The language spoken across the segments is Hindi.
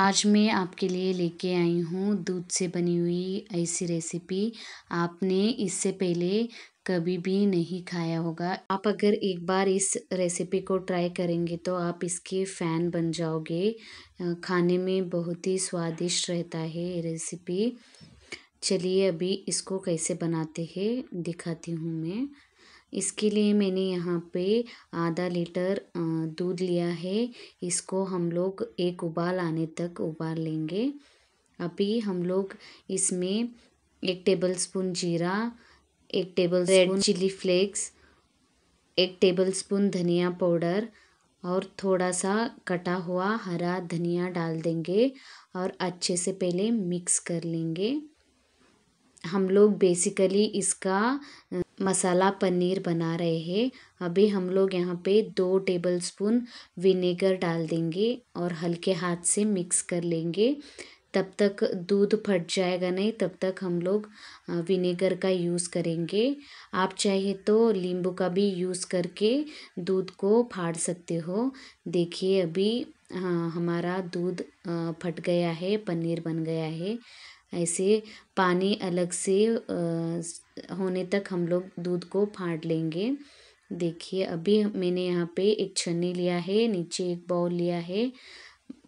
आज मैं आपके लिए लेके आई हूँ दूध से बनी हुई ऐसी रेसिपी आपने इससे पहले कभी भी नहीं खाया होगा आप अगर एक बार इस रेसिपी को ट्राई करेंगे तो आप इसके फ़ैन बन जाओगे खाने में बहुत ही स्वादिष्ट रहता है ये रेसिपी चलिए अभी इसको कैसे बनाते हैं दिखाती हूँ मैं इसके लिए मैंने यहाँ पे आधा लीटर दूध लिया है इसको हम लोग एक उबाल आने तक उबाल लेंगे अभी हम लोग इसमें एक टेबल स्पून जीरा एक टेबल रेड चिली फ्लेक्स एक टेबल स्पून धनिया पाउडर और थोड़ा सा कटा हुआ हरा धनिया डाल देंगे और अच्छे से पहले मिक्स कर लेंगे हम लोग बेसिकली इसका मसाला पनीर बना रहे हैं अभी हम लोग यहाँ पे दो टेबल स्पून विनेगर डाल देंगे और हल्के हाथ से मिक्स कर लेंगे तब तक दूध फट जाएगा नहीं तब तक हम लोग विनेगर का यूज़ करेंगे आप चाहे तो नींबू का भी यूज़ करके दूध को फाड़ सकते हो देखिए अभी हाँ हमारा दूध फट गया है पनीर बन गया है ऐसे पानी अलग से होने तक हम लोग दूध को फाड़ लेंगे देखिए अभी मैंने यहाँ पे एक छन्नी लिया है नीचे एक बाउल लिया है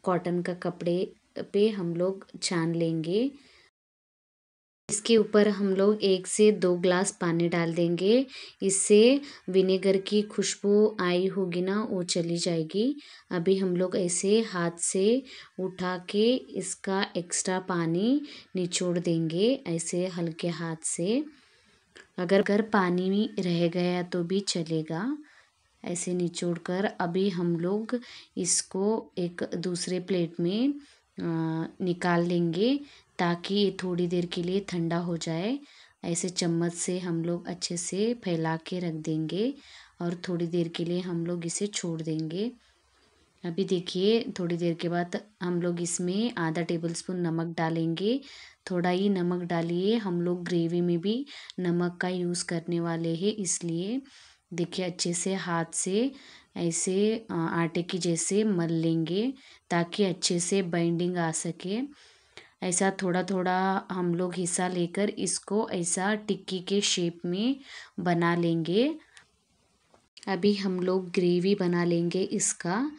कॉटन का कपड़े पे हम लोग छान लेंगे इसके ऊपर हम लोग एक से दो ग्लास पानी डाल देंगे इससे विनेगर की खुशबू आई होगी ना वो चली जाएगी अभी हम लोग ऐसे हाथ से उठा के इसका एक्स्ट्रा पानी निचोड़ देंगे ऐसे हल्के हाथ से अगर अगर पानी में रह गया तो भी चलेगा ऐसे निचोड़ कर अभी हम लोग इसको एक दूसरे प्लेट में निकाल लेंगे ताकि ये थोड़ी देर के लिए ठंडा हो जाए ऐसे चम्मच से हम लोग अच्छे से फैला के रख देंगे और थोड़ी देर के लिए हम लोग इसे छोड़ देंगे अभी देखिए थोड़ी देर के बाद हम लोग इसमें आधा टेबल स्पून नमक डालेंगे थोड़ा ही नमक डालिए हम लोग ग्रेवी में भी नमक का यूज़ करने वाले हैं इसलिए देखिए अच्छे से हाथ से ऐसे आटे की जैसे मल लेंगे ताकि अच्छे से बाइंडिंग आ सके ऐसा थोड़ा थोड़ा हम लोग हिस्सा लेकर इसको ऐसा टिक्की के शेप में बना लेंगे अभी हम लोग ग्रेवी बना लेंगे इसका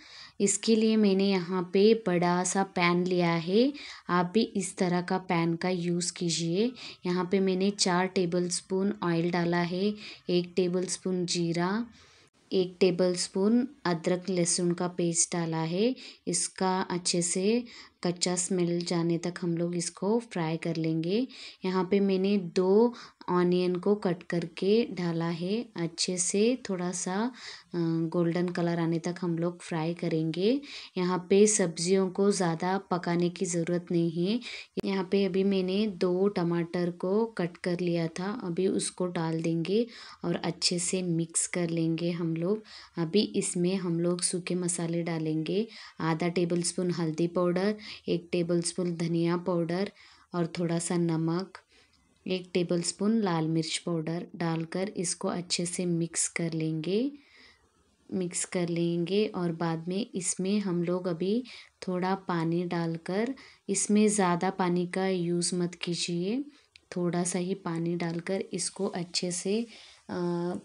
इसके लिए मैंने यहाँ पे बड़ा सा पैन लिया है आप भी इस तरह का पैन का यूज़ कीजिए यहाँ पे मैंने चार टेबलस्पून ऑयल डाला है एक टेबलस्पून जीरा एक टेबलस्पून अदरक लहसुन का पेस्ट डाला है इसका अच्छे से कच्चा स्मेल जाने तक हम लोग इसको फ्राई कर लेंगे यहाँ पे मैंने दो ऑनियन को कट करके डाला है अच्छे से थोड़ा सा गोल्डन कलर आने तक हम लोग फ्राई करेंगे यहाँ पे सब्जियों को ज़्यादा पकाने की ज़रूरत नहीं है यहाँ पे अभी मैंने दो टमाटर को कट कर लिया था अभी उसको डाल देंगे और अच्छे से मिक्स कर लेंगे हम लोग अभी इसमें हम लोग सूखे मसाले डालेंगे आधा टेबल स्पून हल्दी पाउडर एक टेबल स्पून धनिया पाउडर और थोड़ा सा नमक एक टेबल स्पून लाल मिर्च पाउडर डालकर इसको अच्छे से मिक्स कर लेंगे मिक्स कर लेंगे और बाद में इसमें हम लोग अभी थोड़ा पानी डालकर इसमें ज़्यादा पानी का यूज़ मत कीजिए थोड़ा सा ही पानी डालकर इसको अच्छे से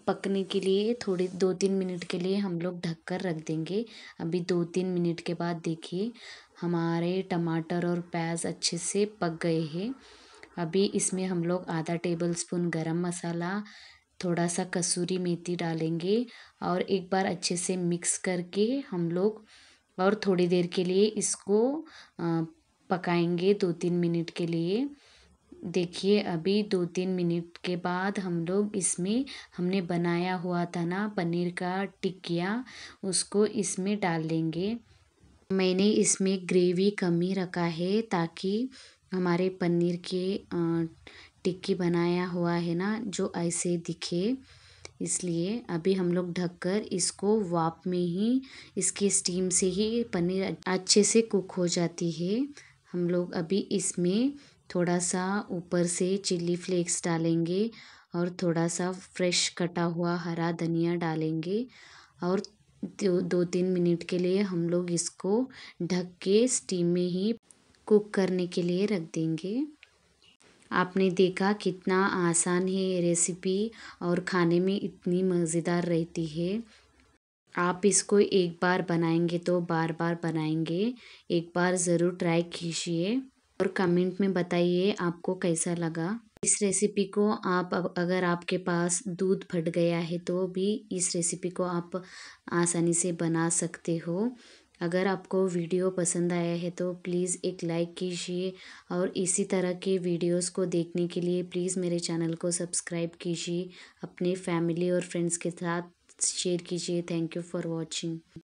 पकने के लिए थोड़ी दो तीन मिनट के लिए हम लोग ढक कर रख देंगे अभी दो तीन मिनट के बाद देखिए हमारे टमाटर और प्याज अच्छे से पक गए हैं अभी इसमें हम लोग आधा टेबल स्पून गर्म मसाला थोड़ा सा कसूरी मेथी डालेंगे और एक बार अच्छे से मिक्स करके हम लोग और थोड़ी देर के लिए इसको पकाएंगे दो तीन मिनट के लिए देखिए अभी दो तीन मिनट के बाद हम लोग इसमें हमने बनाया हुआ था ना पनीर का टिकिया उसको इसमें डाल देंगे मैंने इसमें ग्रेवी कम ही रखा है ताकि हमारे पनीर के टिक्की बनाया हुआ है ना जो ऐसे दिखे इसलिए अभी हम लोग ढककर इसको वाप में ही इसके स्टीम से ही पनीर अच्छे से कुक हो जाती है हम लोग अभी इसमें थोड़ा सा ऊपर से चिल्ली फ्लेक्स डालेंगे और थोड़ा सा फ्रेश कटा हुआ हरा धनिया डालेंगे और दो दो तीन मिनट के लिए हम लोग इसको ढक के स्टीम में ही कुक करने के लिए रख देंगे आपने देखा कितना आसान है ये रेसिपी और खाने में इतनी मज़ेदार रहती है आप इसको एक बार बनाएंगे तो बार बार बनाएंगे एक बार ज़रूर ट्राई कीजिए और कमेंट में बताइए आपको कैसा लगा इस रेसिपी को आप अगर आपके पास दूध फट गया है तो भी इस रेसिपी को आप आसानी से बना सकते हो अगर आपको वीडियो पसंद आया है तो प्लीज़ एक लाइक कीजिए और इसी तरह के वीडियोस को देखने के लिए प्लीज़ मेरे चैनल को सब्सक्राइब कीजिए अपने फैमिली और फ्रेंड्स के साथ शेयर कीजिए थैंक यू फॉर वॉचिंग